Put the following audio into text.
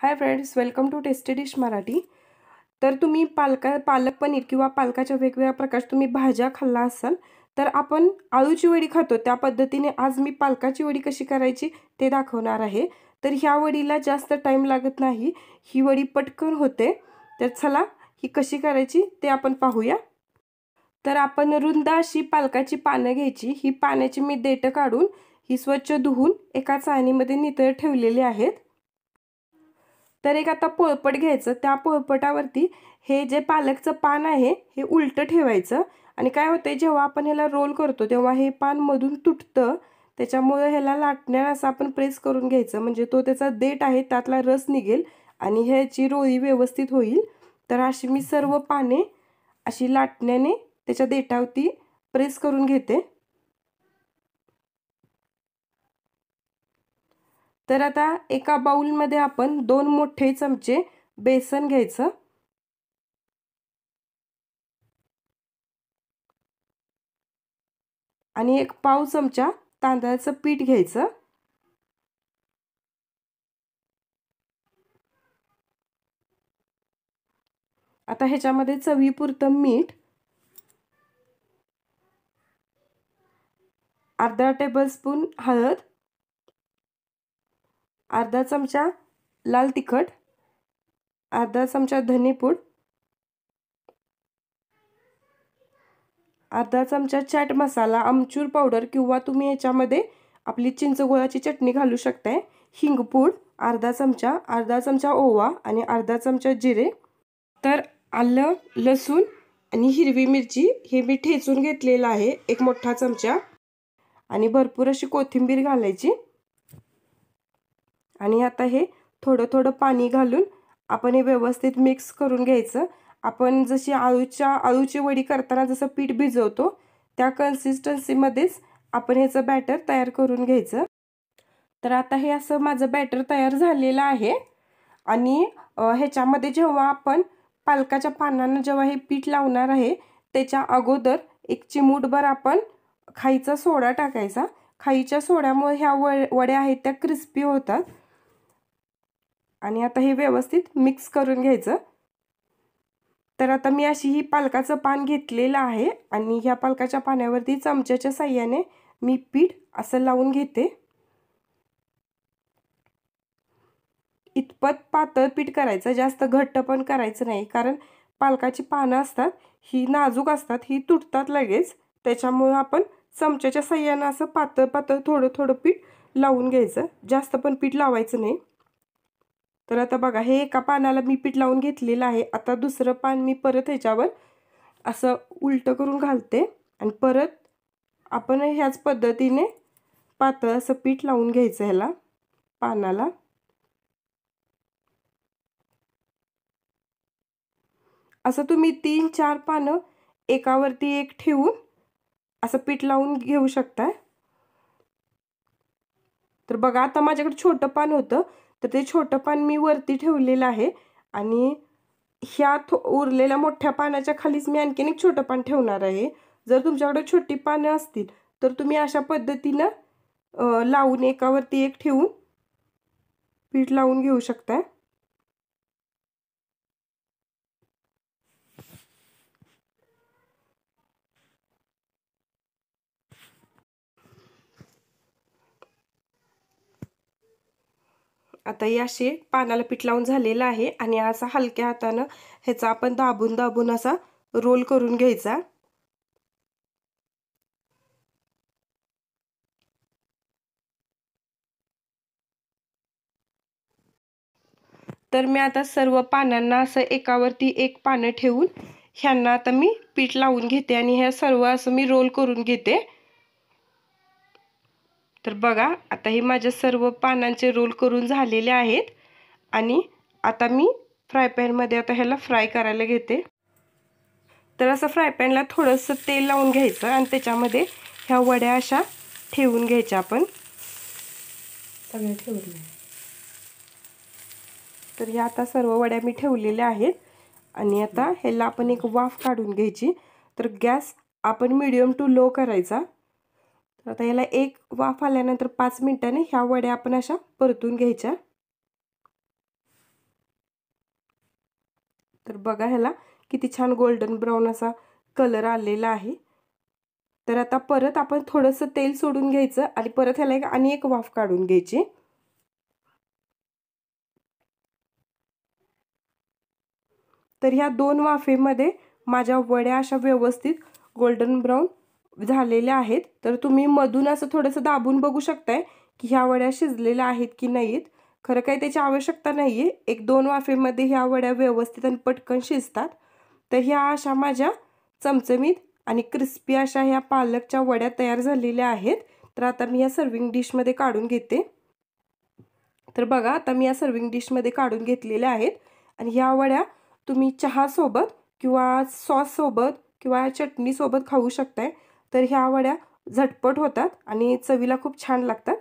high friends welcome to tasty dish Marathi तर तुम्ही पालका पालक पनीर किंवा पालकाच्या वेगवेगळ्या प्रकार तुम्ही भाज्या खाल्ला असाल तर आपण आळूची वडी खातो त्या पद्धतीने आज मी पालकाची वडी कशी करायची ते दाखवणार आहे तर ह्या वडीला जास्त टाईम लागत नाही ही वडी पटकन होते तर चला ही कशी करायची ते आपण पाहूया तर आपण रुंद अशी पालकाची पानं घ्यायची ही पाण्याची मी देटं काढून ही स्वच्छ धुवून एका चाणीमध्ये नितळ ठेवलेली आहेत तर एक आता पोळपट घ्यायचं त्या पोळपटावरती हे जे पालकचं पान आहे हे उलटं ठेवायचं आणि काय होतंय जेव्हा आपण ह्याला रोल करतो तेव्हा हे पान मधून तुटतं त्याच्यामुळं ह्याला लाटण्या असं आपण प्रेस करून घ्यायचं म्हणजे तो त्याचा देठ आहे त्यातला रस निघेल आणि ह्याची रोळी व्यवस्थित होईल तर अशी मी सर्व पाने अशी लाटण्याने त्याच्या देठावरती प्रेस करून घेते तर आता एका बाऊलमध्ये आपण दोन मोठे चमचे बेसन घ्यायचं आणि एक पाव चमचा तांदळाचं पीठ घ्यायचं आता ह्याच्यामध्ये चवीपुरतं मीठ अर्धा स्पून हळद अर्धा चमचा लाल तिखट अर्धा चमचा धनीपूड अर्धा चमचा चाट मसाला आमचूर पावडर किंवा तुम्ही याच्यामध्ये आपली चिंचगोळाची चटणी घालू शकताय हिंगपूड अर्धा चमचा अर्धा चमचा ओवा आणि अर्धा चमचा जिरे तर आलं लसूण आणि हिरवी मिरची हे मी ठेचून घेतलेलं आहे एक मोठा चमचा आणि भरपूर अशी कोथिंबीर घालायची आणि आता हे थोडं थोडं पाणी घालून आपण हे व्यवस्थित मिक्स करून घ्यायचं आपण जशी आळूच्या आळूची वडी करताना जसं पीठ भिजवतो त्या कन्सिस्टन्सीमध्येच आपण ह्याचं बॅटर तयार करून घ्यायचं तर आता हे असं माझं बॅटर तयार झालेलं आहे आणि ह्याच्यामध्ये जेव्हा आपण पालकाच्या पानांना जेव्हा हे पीठ लावणार आहे त्याच्या अगोदर एक चिमूटभर आपण खाईचा सोडा टाकायचा खाईच्या सोड्यामुळे ह्या व वड्या आहेत त्या क्रिस्पी होतात आणि आता हे व्यवस्थित मिक्स करून घ्यायचं तर आता मी अशी ही पालकाचं पान घेतलेलं आहे आणि ह्या पालकाच्या पाण्यावरती चमच्याच्या साह्याने मी पीठ असं लावून घेते इतपत पातळ पीठ करायचं जास्त घट्ट पण करायचं नाही कारण पालकाची पानं असतात ही नाजूक असतात ही तुटतात लगेच त्याच्यामुळं आपण चमच्याच्या साह्यानं असं पातळ पातळ थोडं थोडं पीठ लावून घ्यायचं जास्त पण पीठ लावायचं नाही तर आता बघा हे एका पानाला मी पीठ लावून घेतलेलं आहे आता दुसरं पान मी परत ह्याच्यावर असं उलटं करून घालते आणि परत आपण ह्याच पद्धतीने पातळ असं पीठ लावून घ्यायचं ह्याला पानाला असं तुम्ही तीन चार पानं एकावरती एक ठेवून असं पीठ लावून घेऊ शकता तर बघा आता माझ्याकडे छोटं पान होतं तर ते छोटं पान मी वरती ठेवलेलं आहे आणि ह्या थो उरलेल्या मोठ्या पानाच्या खालीच मी आणखीन एक छोटं पान ठेवणार आहे जर तुमच्याकडे छोटी पानं असतील तर तुम्ही अशा पद्धतीनं लावून एकावरती एक ठेवून पीठ लावून घेऊ शकता आता हे असे पानाला पीठ लावून झालेलं आहे आणि असा हलक्या हातानं ह्याचा आपण दाबून दाबून असा रोल करून घ्यायचा तर मी आता सर्व पानांना असं एकावरती एक पानं ठेवून ह्यांना आता मी पीठ लावून घेते आणि ह्या सर्व असं मी रोल करून घेते तर बघा आता हे माझ्या सर्व पानांचे रोल करून झालेले आहेत आणि आता मी फ्राय पॅनमध्ये आता ह्याला फ्राय करायला घेते तर असं फ्राय पॅनला थोडंसं तेल लावून घ्यायचं आणि त्याच्यामध्ये ह्या वड्या अशा ठेवून घ्यायच्या आपण सगळ्या ठेवून तर ह्या आता सर्व वड्या मी ठेवलेल्या आहेत आणि आता ह्याला आपण एक वाफ काढून घ्यायची तर गॅस आपण मिडियम टू लो करायचा आता याला एक वाफ आल्यानंतर पाच मिनिटाने ह्या वड्या आपण अशा परतून घ्यायच्या तर बघा ह्याला किती छान गोल्डन ब्राऊन असा कलर आलेला आहे तर आता परत आपण थोडंसं तेल सोडून घ्यायचं आणि परत ह्याला एक आणि एक वाफ काढून घ्यायची तर ह्या दोन वाफेमध्ये माझ्या वड्या अशा व्यवस्थित गोल्डन ब्राऊन झालेल्या आहेत तर तुम्ही मधून असं थोडंसं दाबून बघू शकताय की ह्या वड्या शिजलेल्या आहेत की नाहीत खरं काही त्याची आवश्यकता नाही आहे एक दोन वाफेमध्ये ह्या वड्या व्यवस्थित आणि पटकन शिजतात तर ह्या अशा माझ्या चमचमीत आणि क्रिस्पी अशा ह्या पालकच्या वड्या तयार झालेल्या आहेत तर आता मी या सर्विंग डिशमध्ये काढून घेते तर बघा आता मी या सर्विंग डिशमध्ये काढून घेतलेल्या आहेत आणि ह्या वड्या तुम्ही चहासोबत किंवा सॉससोबत किंवा चटणीसोबत खाऊ शकताय तर ह्या वड्या झटपट होतात आणि चवीला खूप छान लागतात